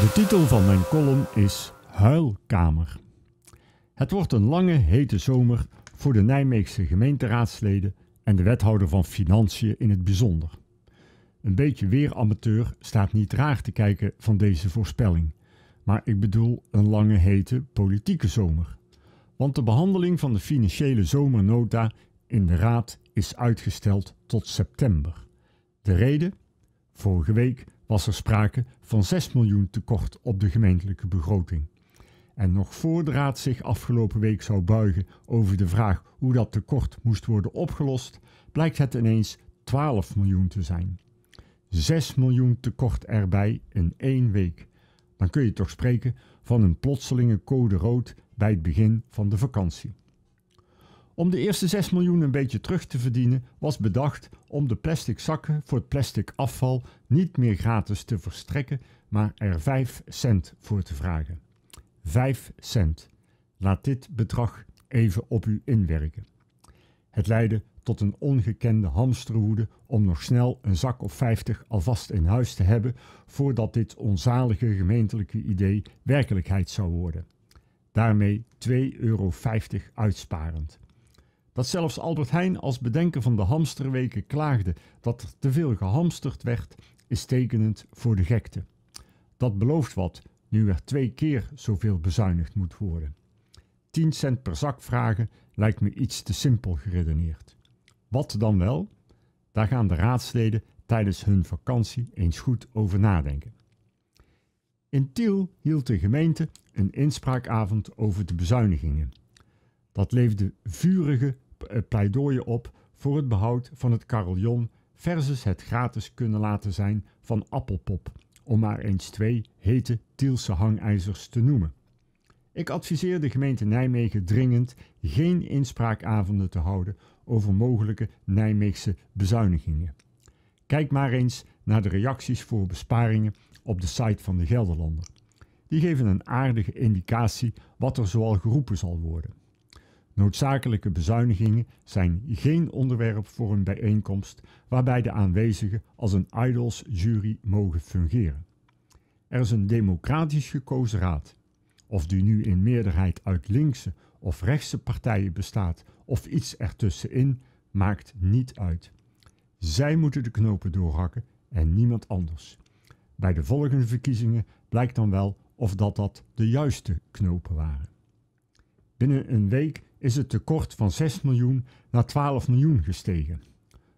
De titel van mijn column is Huilkamer. Het wordt een lange, hete zomer voor de Nijmeegse gemeenteraadsleden en de wethouder van Financiën in het bijzonder. Een beetje weeramateur staat niet raar te kijken van deze voorspelling, maar ik bedoel een lange, hete politieke zomer. Want de behandeling van de financiële zomernota in de Raad is uitgesteld tot september. De reden? Vorige week was er sprake van 6 miljoen tekort op de gemeentelijke begroting. En nog voor de Raad zich afgelopen week zou buigen over de vraag hoe dat tekort moest worden opgelost, blijkt het ineens 12 miljoen te zijn. 6 miljoen tekort erbij in één week. Dan kun je toch spreken van een plotselinge code rood bij het begin van de vakantie. Om de eerste 6 miljoen een beetje terug te verdienen, was bedacht om de plastic zakken voor het plastic afval niet meer gratis te verstrekken, maar er 5 cent voor te vragen. 5 cent. Laat dit bedrag even op u inwerken. Het leidde tot een ongekende hamsterwoede om nog snel een zak of 50 alvast in huis te hebben voordat dit onzalige gemeentelijke idee werkelijkheid zou worden. Daarmee 2,50 euro uitsparend. Dat zelfs Albert Heijn als bedenker van de hamsterweken klaagde dat er te veel gehamsterd werd, is tekenend voor de gekte. Dat belooft wat, nu er twee keer zoveel bezuinigd moet worden. 10 cent per zak vragen lijkt me iets te simpel geredeneerd. Wat dan wel? Daar gaan de raadsleden tijdens hun vakantie eens goed over nadenken. In Tiel hield de gemeente een inspraakavond over de bezuinigingen. Dat leefde vurige eh, pleidooien op voor het behoud van het carillon versus het gratis kunnen laten zijn van appelpop, om maar eens twee hete Tielse hangijzers te noemen. Ik adviseer de gemeente Nijmegen dringend geen inspraakavonden te houden over mogelijke Nijmeegse bezuinigingen. Kijk maar eens naar de reacties voor besparingen op de site van de Gelderlander. Die geven een aardige indicatie wat er zoal geroepen zal worden. Noodzakelijke bezuinigingen zijn geen onderwerp voor een bijeenkomst waarbij de aanwezigen als een idols-jury mogen fungeren. Er is een democratisch gekozen raad. Of die nu in meerderheid uit linkse of rechtse partijen bestaat of iets ertussenin, maakt niet uit. Zij moeten de knopen doorhakken en niemand anders. Bij de volgende verkiezingen blijkt dan wel of dat dat de juiste knopen waren. Binnen een week is het tekort van 6 miljoen naar 12 miljoen gestegen.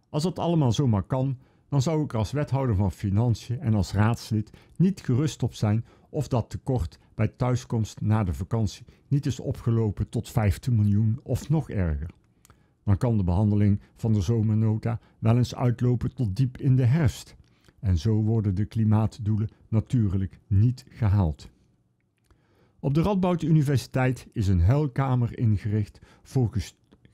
Als dat allemaal zomaar kan, dan zou ik als wethouder van Financiën en als raadslid niet gerust op zijn of dat tekort bij thuiskomst na de vakantie niet is opgelopen tot 15 miljoen of nog erger. Dan kan de behandeling van de zomernota wel eens uitlopen tot diep in de herfst. En zo worden de klimaatdoelen natuurlijk niet gehaald. Op de Radboud Universiteit is een huilkamer ingericht voor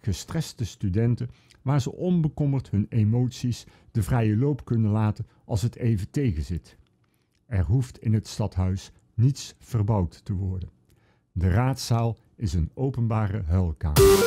gestreste studenten waar ze onbekommerd hun emoties de vrije loop kunnen laten als het even tegenzit. Er hoeft in het stadhuis niets verbouwd te worden. De raadzaal is een openbare huilkamer.